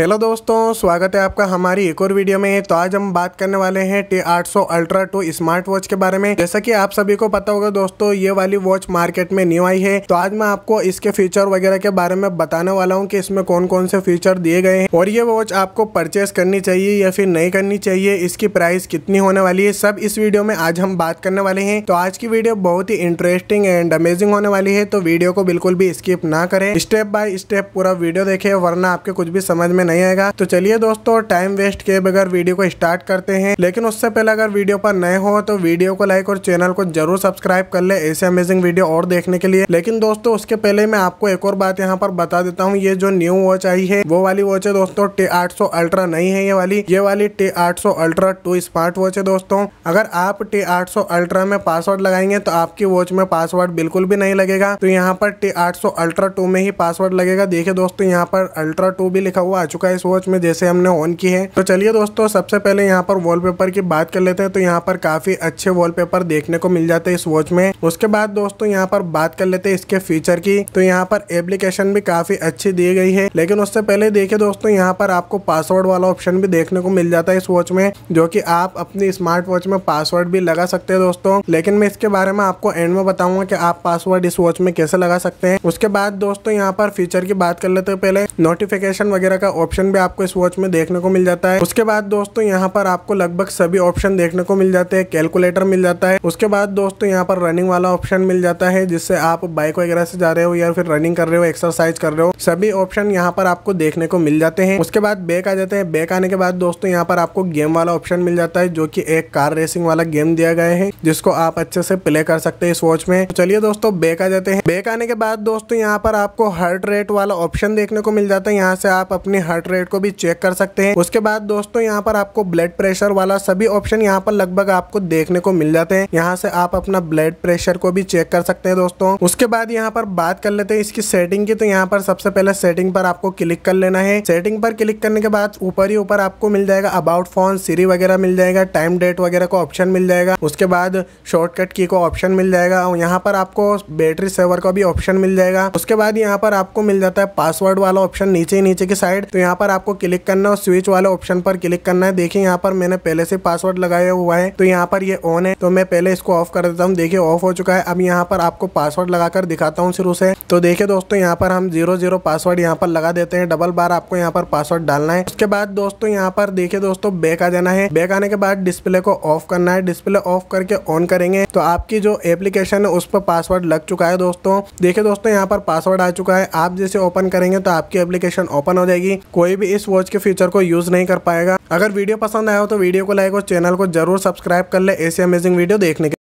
hello दोस्तों स्वागत है आपका हमारी एक और वीडियो में तो आज हम बात करने वाले हैं टी आठ सौ अल्ट्रा टू स्मार्ट वॉच के बारे में जैसा कि आप सभी को पता होगा दोस्तों ये वाली वॉच मार्केट में न्यू आई है तो आज मैं आपको इसके फीचर वगैरह के बारे में बताने वाला हूँ कि इसमें कौन कौन से फीचर दिए गए हैं और ये वॉच आपको परचेस करनी चाहिए या फिर नहीं करनी चाहिए इसकी प्राइस कितनी होने वाली है सब इस वीडियो में आज हम बात करने वाले हैं तो आज की वीडियो बहुत ही इंटरेस्टिंग एंड अमेजिंग होने वाली है तो वीडियो को बिल्कुल भी स्किप ना करें स्टेप बाय स्टेप पूरा वीडियो देखे वरना आपके कुछ भी समझ में नहीं आएगा तो चलिए दोस्तों टाइम वेस्ट किए बगैर वीडियो को स्टार्ट करते हैं लेकिन उससे पहले अगर वीडियो पर नए हो तो वीडियो को लाइक और चैनल को जरूर सब्सक्राइब कर ले ऐसे अमेजिंग वीडियो और देखने के लिए लेकिन दोस्तों उसके पहले मैं आपको एक और बात यहाँ पर बता देता हूँ ये जो न्यू वॉच आई है वो वाली वॉच है दोस्तों टे अल्ट्रा नहीं है ये वाली ये वाली टे अल्ट्रा टू स्मार्ट वॉच है दोस्तों अगर आप टे अल्ट्रा में पासवर्ड लगाएंगे तो आपकी वॉच में पासवर्ड बिल्कुल भी नहीं लगेगा तो यहाँ पर टे अल्ट्रा टू में ही पासवर्ड लगेगा देखिए दोस्तों यहाँ पर अल्ट्रा टू भी लिखा हुआ आ चुका है इस वॉच में जैसे हमने ऑन की है तो चलिए दोस्तों सबसे पहले यहाँ पर वॉलपेपर की बात कर लेते हैं तो यहाँ पर काफी अच्छे वॉलपेपर देखने को मिल जाते हैं इस वॉच में उसके बाद दोस्तों यहाँ पर बात कर लेते हैं इसके फीचर की तो यहाँ पर एप्लीकेशन भी काफी अच्छी दी गई है लेकिन उससे पहले देखिए दोस्तों यहाँ पर आपको पासवर्ड वाला ऑप्शन भी देखने को मिल जाता है इस वॉच में जो की आप अपनी स्मार्ट वॉच में पासवर्ड भी लगा सकते हैं दोस्तों लेकिन मैं इसके बारे में आपको एंड में बताऊंगा कि आप पासवर्ड इस वॉच में कैसे लगा सकते हैं उसके बाद दोस्तों यहाँ पर फीचर की बात कर लेते हैं पहले नोटिफिकेशन वगैरह का ऑप्शन भी आपको इस वॉच में देखने को मिल जाता है उसके बाद दोस्तों यहाँ पर आपको लगभग सभी ऑप्शन देखने को मिल जाते हैं कैलकुलेटर मिल जाता है उसके बाद दोस्तों यहाँ पर रनिंग वाला ऑप्शन मिल जाता है जिससे आप बाइक वगैरह से जा रहे हो या फिर रनिंग कर रहे हो एक्सरसाइज कर रहे हो सभी ऑप्शन यहाँ पर आपको देखने को मिल जाते हैं उसके बाद बैक आ जाते हैं बैक आने के बाद दोस्तों यहाँ पर आपको गेम वाला ऑप्शन मिल जाता है जो की एक कार रेसिंग वाला गेम दिया गया है जिसको आप अच्छे से प्ले कर सकते हैं इस वॉच में तो चलिए दोस्तों बैक आ जाते हैं बैक आने के बाद दोस्तों यहाँ पर आपको हर्ट रेट वाला ऑप्शन देखने को मिल जाता है यहाँ से आप अपनी हार्ट रेट को भी चेक कर सकते हैं उसके बाद दोस्तों यहाँ पर आपको ब्लड प्रेशर वाला सभी ऑप्शन यहाँ पर लगभग आपको देखने को मिल जाते हैं यहाँ से आप अपना ब्लड प्रेशर को भी चेक कर सकते हैं दोस्तों उसके बाद यहाँ पर बात कर लेते हैं इसकी सेटिंग की तो यहाँ पर सबसे पहले सेटिंग पर आपको क्लिक कर लेना है सेटिंग पर क्लिक करने के बाद ऊपर ही ऊपर आपको मिल जाएगा अबाउट फोन सीरी वगैरह मिल जाएगा टाइम डेट वगैरह का ऑप्शन मिल जाएगा उसके बाद शॉर्टकट की को ऑप्शन मिल जाएगा और यहाँ पर आपको बैटरी सेवर का भी ऑप्शन मिल जाएगा उसके बाद यहाँ पर आपको मिल जाता है पासवर्ड वाला ऑप्शन नीचे नीचे की साइड तो यहाँ पर आपको क्लिक करना है और स्विच वाले ऑप्शन पर क्लिक करना है देखिए यहाँ पर मैंने पहले से पासवर्ड लगाया हुआ है तो यहाँ पर ये ऑन है तो मैं पहले इसको ऑफ कर देता हूँ देखिए ऑफ हो चुका है अब यहाँ पर आपको पासवर्ड लगाकर दिखाता हूँ शुरू से तो देखिए दोस्तों यहाँ पर हम जीरो जीरो पासवर्ड यहाँ पर लगा देते हैं डबल बार आपको यहाँ पर पासवर्ड डालना है उसके बाद दोस्तों यहाँ पर देखिए दोस्तों बैक आ जाना है बैक आने के बाद डिस्प्ले को ऑफ करना है डिस्प्ले ऑफ करके ऑन करेंगे तो आपकी जो एप्लीकेशन है उस पर पासवर्ड लग चुका है दोस्तों देखिए दोस्तों यहाँ पर पासवर्ड आ चुका है आप जैसे ओपन करेंगे तो आपकी एप्लीकेशन ओपन हो जाएगी कोई भी इस वॉच के फीचर को यूज़ नहीं कर पाएगा अगर वीडियो पसंद आया हो तो वीडियो को लाइक और चैनल को जरूर सब्सक्राइब कर ले ऐसी अमेजिंग वीडियो देखने के